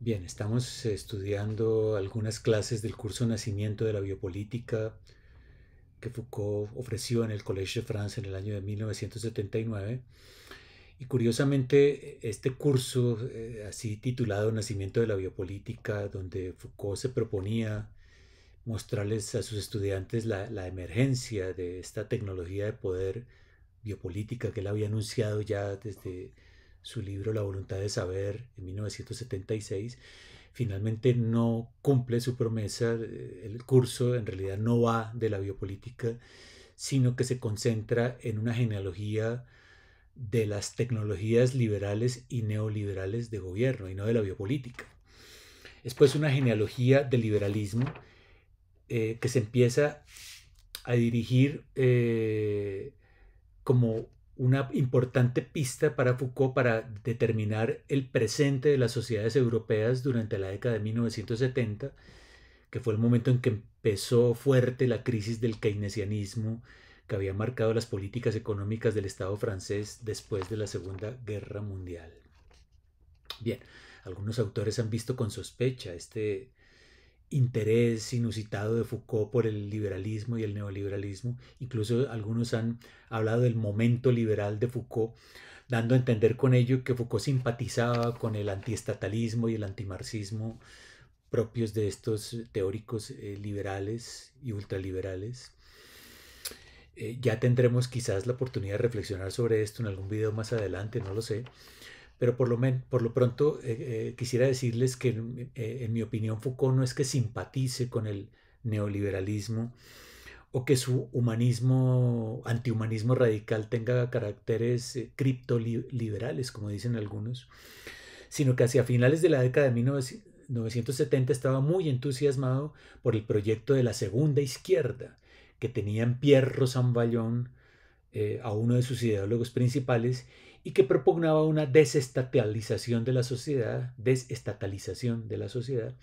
Bien, estamos eh, estudiando algunas clases del curso Nacimiento de la Biopolítica que Foucault ofreció en el Collège de France en el año de 1979. Y curiosamente, e-, este curso, eh, así titulado Nacimiento de la Biopolítica, donde Foucault se proponía mostrarles a sus estudiantes la, la emergencia de esta tecnología de poder biopolítica que él había anunciado ya desde su libro La voluntad de saber en 1976, finalmente no cumple su promesa, eh, el curso en realidad no va de la biopolítica, sino que se concentra en una genealogía de las tecnologías liberales y neoliberales de gobierno y no de la biopolítica. Es pues una genealogía del liberalismo eh, que se empieza a dirigir eh, como una importante pista para Foucault para determinar el presente de las sociedades europeas durante la década de 1970, que fue el momento en que empezó fuerte la crisis del keynesianismo que había marcado las políticas económicas del Estado francés después de la Segunda Guerra Mundial. Bien, algunos autores han visto con sospecha este interés inusitado de Foucault por el liberalismo y el neoliberalismo. Incluso algunos han hablado del momento liberal de Foucault, dando a entender con ello que Foucault simpatizaba con el antiestatalismo y el antimarxismo propios de estos teóricos eh, liberales y ultraliberales. Eh, ya tendremos quizás la oportunidad de reflexionar sobre esto en algún video más adelante, no lo sé pero por lo, por lo pronto eh, eh, quisiera decirles que eh, en, mi opinión Foucault no es que simpatice con el neoliberalismo o que su humanismo, antihumanismo radical tenga caracteres criptoliberales, como dicen algunos, sino que hacia finales de la década de 1970 estaba muy entusiasmado por el proyecto de la segunda izquierda que tenía en Pierre eh, a uno de sus ideólogos principales, y que propugnaba una desestatalización de la sociedad, desestatalización de la sociedad,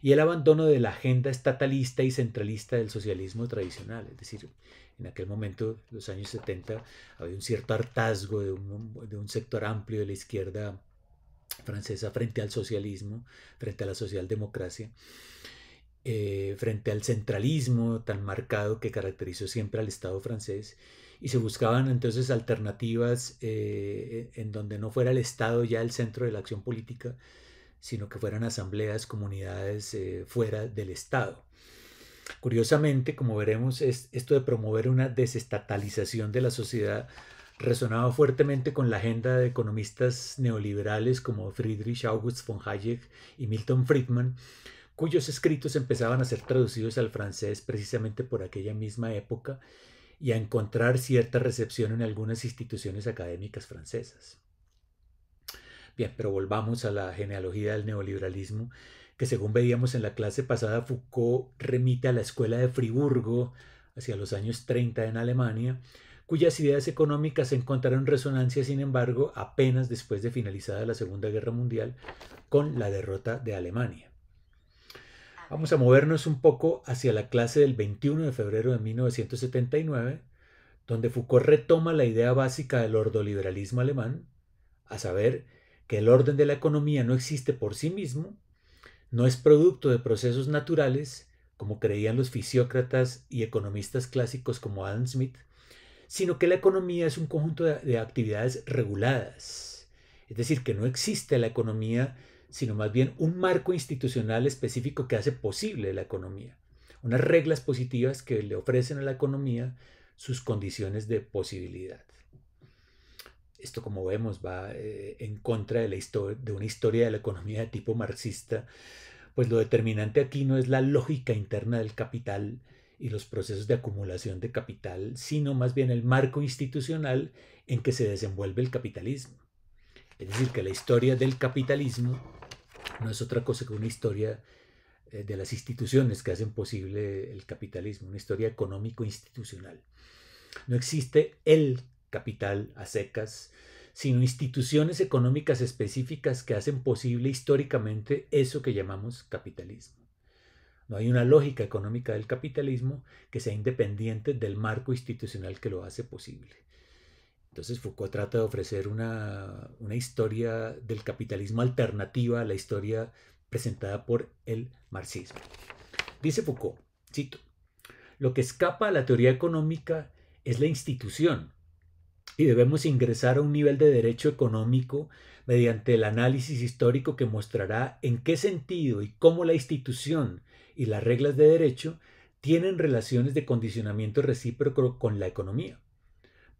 y el abandono de la agenda estatalista y centralista del socialismo tradicional. Es decir, en aquel momento, los años 70, había un cierto hartazgo de un, sector amplio de la izquierda francesa frente al socialismo, frente a la socialdemocracia, eh, frente al centralismo tan marcado que caracterizó siempre al Estado francés y se buscaban entonces alternativas eh, en donde no fuera el Estado ya el centro de la acción política, sino que fueran asambleas, comunidades eh, fuera del Estado. Curiosamente, como veremos, esto de promover una desestatalización de la sociedad resonaba fuertemente con la agenda de economistas neoliberales como Friedrich August von Hayek y Milton Friedman, cuyos escritos empezaban a ser traducidos al francés precisamente por aquella misma época y a encontrar cierta recepción en algunas instituciones académicas francesas. Bien, pero volvamos a la genealogía del neoliberalismo, que según veíamos en la clase pasada, Foucault remite a la escuela de Friburgo hacia los años 30 en Alemania, cuyas ideas económicas encontraron resonancia, sin embargo, apenas después de finalizada la Segunda Guerra Mundial, con la derrota de Alemania. Vamos a movernos un poco hacia la clase del 21 de febrero de 1979, donde Foucault retoma la idea básica del ordoliberalismo alemán, a saber, que el orden de la economía no existe por sí mismo, no es producto de procesos naturales, como creían los fisiócratas y economistas clásicos como Adam Smith, sino que la economía es un conjunto de, actividades reguladas. Es decir, que no existe la economía sino más bien un marco institucional específico que hace posible la economía, unas reglas positivas que le ofrecen a la economía sus condiciones de posibilidad. Esto, como vemos, va eh, en contra de, de una historia de la economía de tipo marxista, pues lo determinante aquí no es la lógica interna del capital y los procesos de acumulación de capital, sino más bien el marco institucional en que se desenvuelve el capitalismo. Es decir, que la historia del capitalismo no es otra cosa que una historia eh, de las instituciones que hacen posible el capitalismo, una historia económico-institucional. No existe el capital a secas, sino instituciones económicas específicas que hacen posible históricamente eso que llamamos capitalismo. No hay una lógica económica del capitalismo que sea independiente del marco institucional que lo hace posible. Entonces Foucault trata de ofrecer una, historia del capitalismo alternativa a la historia presentada por el marxismo. Dice Foucault, cito, lo que escapa a la teoría económica es la institución y debemos ingresar a un nivel de derecho económico mediante el análisis histórico que mostrará en qué sentido y cómo la institución y las reglas de derecho tienen relaciones de condicionamiento recíproco con la economía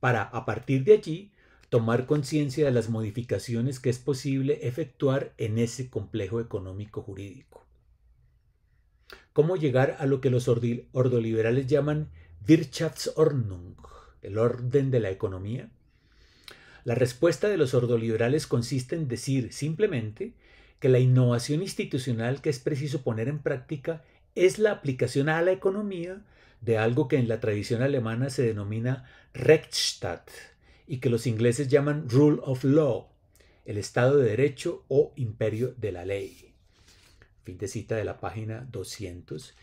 para, a partir de allí, tomar conciencia de las modificaciones que es posible efectuar en ese complejo económico jurídico. ¿Cómo llegar a lo que los ordoliberales llaman Wirtschaftsordnung, el orden de la economía? La respuesta de los ordoliberales consiste en decir simplemente que la innovación institucional que es preciso poner en práctica es la aplicación a la economía de algo que en la tradición alemana se denomina Rechtsstaat y que los ingleses llaman Rule of Law, el Estado de Derecho o Imperio de la Ley. Fin de cita de la página 200.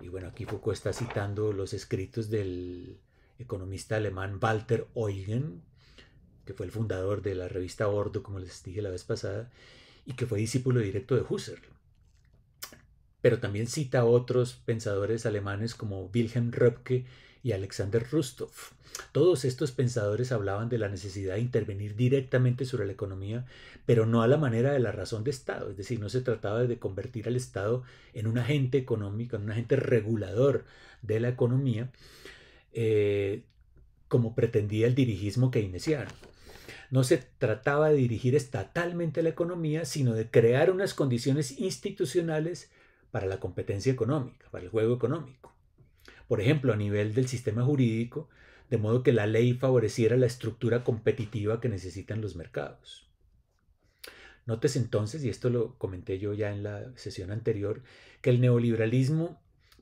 Y bueno, aquí Foucault está citando los escritos del economista alemán Walter Eugen, que fue el fundador de la revista Ordo, como les dije la vez pasada, y que fue discípulo directo de Husserl pero también cita a otros pensadores alemanes como Wilhelm Röpke y Alexander Rustov. Todos estos pensadores hablaban de la necesidad de intervenir directamente sobre la economía, pero no a la manera de la razón de Estado, es decir, no se trataba de convertir al Estado en un agente económico, en un agente regulador de la economía, eh, como pretendía el dirigismo que iniciaron. No se trataba de dirigir estatalmente la economía, sino de crear unas condiciones institucionales para la competencia económica, para el juego económico. Por ejemplo, a nivel del sistema jurídico, de modo que la ley favoreciera la estructura competitiva que necesitan los mercados. Notes entonces, y esto lo comenté yo ya en la sesión anterior, que el neoliberalismo,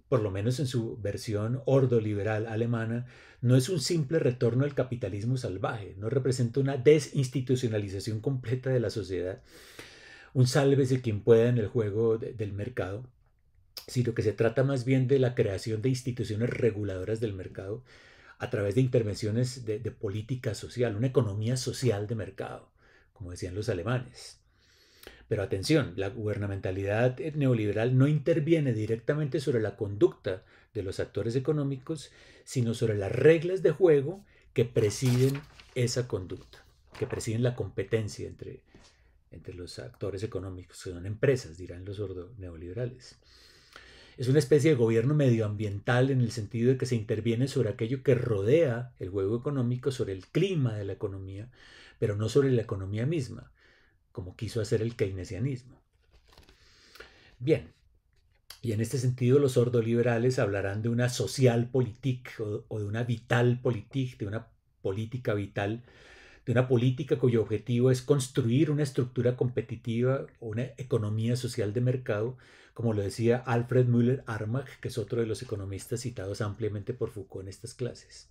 por lo menos en su versión ordoliberal alemana, no es un simple retorno al capitalismo salvaje, no representa una desinstitucionalización completa de la sociedad, un sálvese quien pueda en el juego del mercado, sino que se trata más bien de la creación de instituciones reguladoras del mercado a través de intervenciones de, política social, una economía social de mercado, como decían los alemanes. Pero atención, la gubernamentalidad eh, neoliberal no interviene directamente sobre la conducta de los actores económicos, sino sobre las reglas de juego que presiden esa conducta, que presiden la competencia entre, entre los actores económicos, que son empresas, dirán los neoliberales. Es una especie de gobierno medioambiental en el sentido de que se interviene sobre aquello que rodea el juego económico, sobre el clima de la economía, pero no sobre la economía misma, como quiso hacer el keynesianismo. Bien, y en este sentido los sordoliberales hablarán de una social o, de una vital de una política vital de una política cuyo objetivo es construir una estructura competitiva, una economía social de mercado, como lo decía Alfred Müller Armach, que es otro de los economistas citados ampliamente por Foucault en estas clases.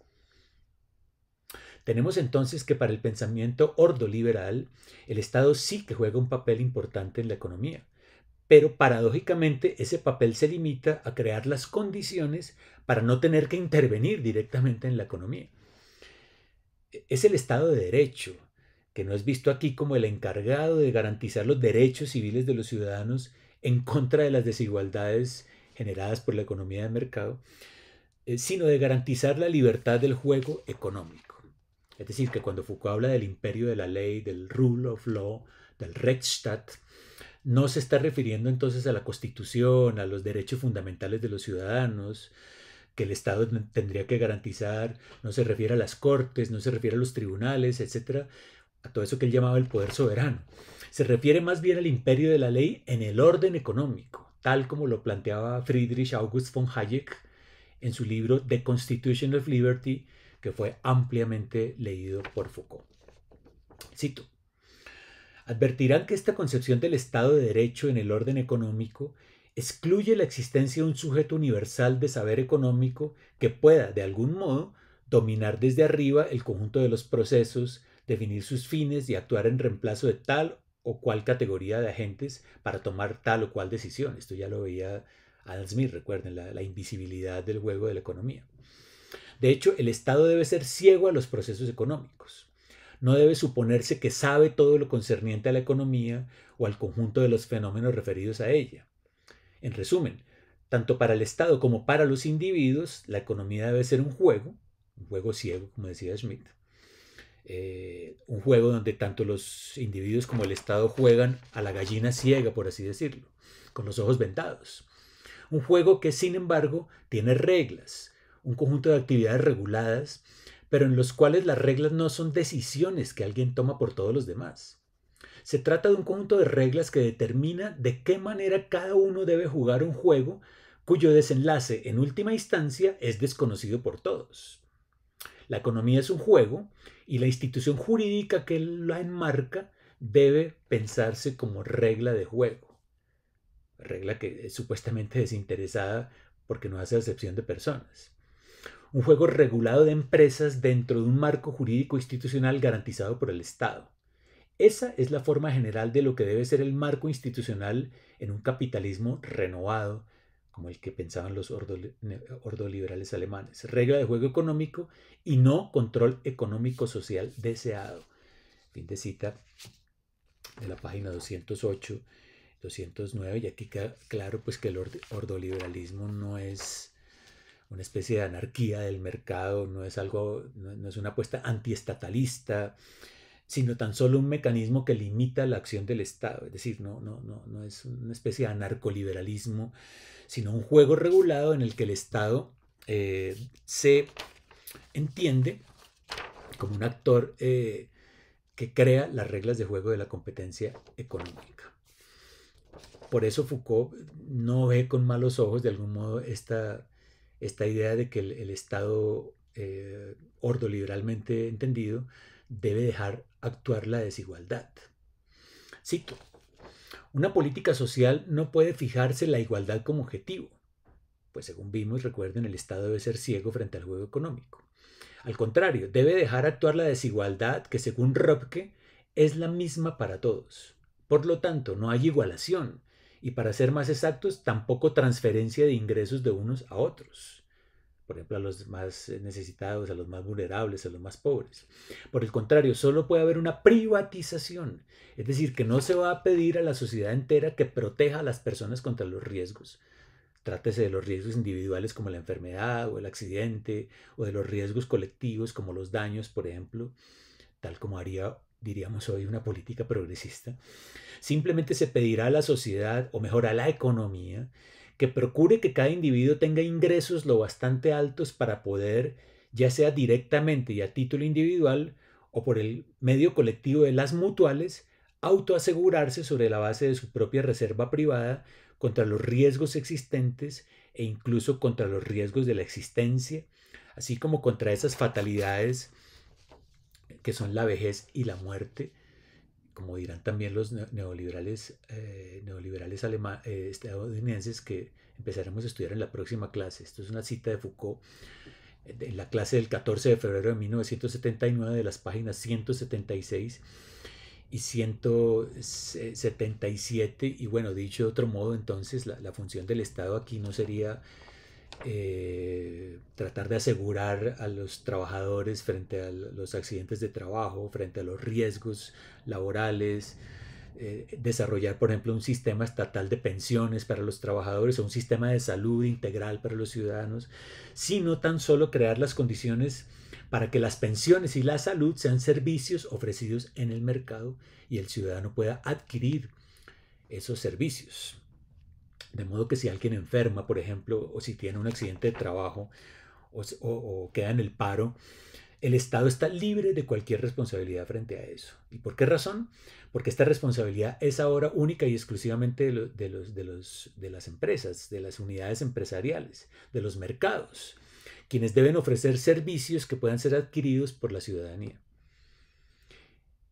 Tenemos entonces que para el pensamiento ordoliberal, el Estado sí que juega un papel importante en la economía, pero paradójicamente ese papel se limita a crear las condiciones para no tener que intervenir directamente en la economía es el Estado de Derecho, que no es visto aquí como el encargado de garantizar los derechos civiles de los ciudadanos en contra de las desigualdades generadas por la economía de mercado, eh, sino de garantizar la libertad del juego económico. Es decir, que cuando Foucault habla del imperio de la ley, del rule of law, del Rechtsstaat, no se está refiriendo entonces a la constitución, a los derechos fundamentales de los ciudadanos, que el Estado tendría que garantizar, no se refiere a las cortes, no se refiere a los tribunales, etcétera, a todo eso que él llamaba el poder soberano. Se refiere más bien al imperio de la ley en el orden económico, tal como lo planteaba Friedrich August von Hayek en su libro The Constitution of Liberty, que fue ampliamente leído por Foucault. Cito. Advertirán que esta concepción del Estado de Derecho en el orden económico excluye la existencia de un sujeto universal de saber económico que pueda, de algún modo, dominar desde arriba el conjunto de los procesos, definir sus fines y actuar en reemplazo de tal o cual categoría de agentes para tomar tal o cual decisión. Esto ya lo veía Adam Smith, recuerden, la, invisibilidad del huevo de la economía. De hecho, el Estado debe ser ciego a los procesos económicos. No debe suponerse que sabe todo lo concerniente a la economía o al conjunto de los fenómenos referidos a ella. En resumen, tanto para el Estado como para los individuos, la economía debe ser un juego, un juego ciego, como decía Schmidt, eh, un juego donde tanto los individuos como el Estado juegan a la gallina ciega, por así decirlo, con los ojos vendados. Un juego que, sin embargo, tiene reglas, un conjunto de actividades reguladas, pero en los cuales las reglas no son decisiones que alguien toma por todos los demás. Se trata de un conjunto de reglas que determina de qué manera cada uno debe jugar un juego cuyo desenlace en última instancia es desconocido por todos. La economía es un juego y la institución jurídica que la enmarca debe pensarse como regla de juego. Regla que es supuestamente desinteresada porque no hace excepción de personas. Un juego regulado de empresas dentro de un marco jurídico institucional garantizado por el Estado. Esa es la forma general de lo que debe ser el marco institucional en un capitalismo renovado, como el que pensaban los ordoliberales alemanes. Regla de juego económico y no control económico-social deseado. Fin de cita de la página 208, 209. Y aquí queda claro pues, que el ordoliberalismo no es una especie de anarquía del mercado, no es algo, no es una apuesta antiestatalista, sino tan solo un mecanismo que limita la acción del Estado. Es decir, no, no, no, no es una especie de anarcoliberalismo, sino un juego regulado en el que el Estado eh, se entiende como un actor eh, que crea las reglas de juego de la competencia económica. Por eso Foucault no ve con malos ojos de algún modo esta, esta idea de que el, Estado eh, ordoliberalmente entendido debe dejar actuar la desigualdad. Cito, una política social no puede fijarse la igualdad como objetivo, pues según vimos, recuerden, el Estado debe ser ciego frente al juego económico. Al contrario, debe dejar actuar la desigualdad que según Röpke es la misma para todos. Por lo tanto, no hay igualación y para ser más exactos, tampoco transferencia de ingresos de unos a otros por ejemplo, a los más eh, necesitados, a los más vulnerables, a los más pobres. Por el contrario, solo puede haber una privatización, es decir, que no se va a pedir a la sociedad entera que proteja a las personas contra los riesgos. Trátese de los riesgos individuales como la enfermedad o el accidente, o de los riesgos colectivos como los daños, por ejemplo, tal como haría diríamos hoy, una política progresista, simplemente se pedirá a la sociedad, o mejor a la economía, que procure que cada individuo tenga ingresos lo bastante altos para poder, ya sea directamente y a título individual o por el medio colectivo de las mutuales, autoasegurarse sobre la base de su propia reserva privada contra los riesgos existentes e incluso contra los riesgos de la existencia, así como contra esas fatalidades que son la vejez y la muerte, como dirán también los neoliberales, eh, neoliberales eh, estadounidenses que empezaremos a estudiar en la próxima clase. Esto es una cita de Foucault en eh, la clase del 14 de febrero de 1979 de las páginas 176 y 177. Y bueno, dicho de otro modo, entonces la función del Estado aquí no sería eh, tratar de asegurar a los trabajadores frente a los accidentes de trabajo, frente a los riesgos laborales, eh, desarrollar, por ejemplo, un sistema estatal de pensiones para los trabajadores o un sistema de salud integral para los ciudadanos, sino tan solo crear las condiciones para que las pensiones y la salud sean servicios ofrecidos en el mercado y el ciudadano pueda adquirir esos servicios. De modo que si alguien enferma, por ejemplo, o si tiene un accidente de trabajo o, queda en el paro, el Estado está libre de cualquier responsabilidad frente a eso. ¿Y por qué razón? Porque esta responsabilidad es ahora única y exclusivamente de, los, de las empresas, de las unidades empresariales, de los mercados, quienes deben ofrecer servicios que puedan ser adquiridos por la ciudadanía.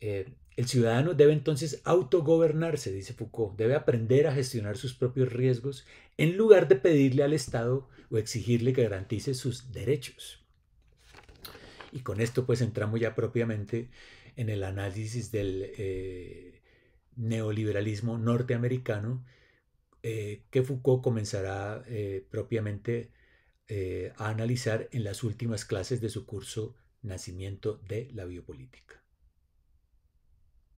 Eh, el ciudadano debe entonces autogobernarse, dice Foucault, debe aprender a gestionar sus propios riesgos en lugar de pedirle al Estado o exigirle que garantice sus derechos. Y con esto pues entramos ya propiamente en el análisis del eh, neoliberalismo norteamericano eh, que Foucault comenzará propiamente a analizar en las últimas clases de su curso Nacimiento de la Biopolítica.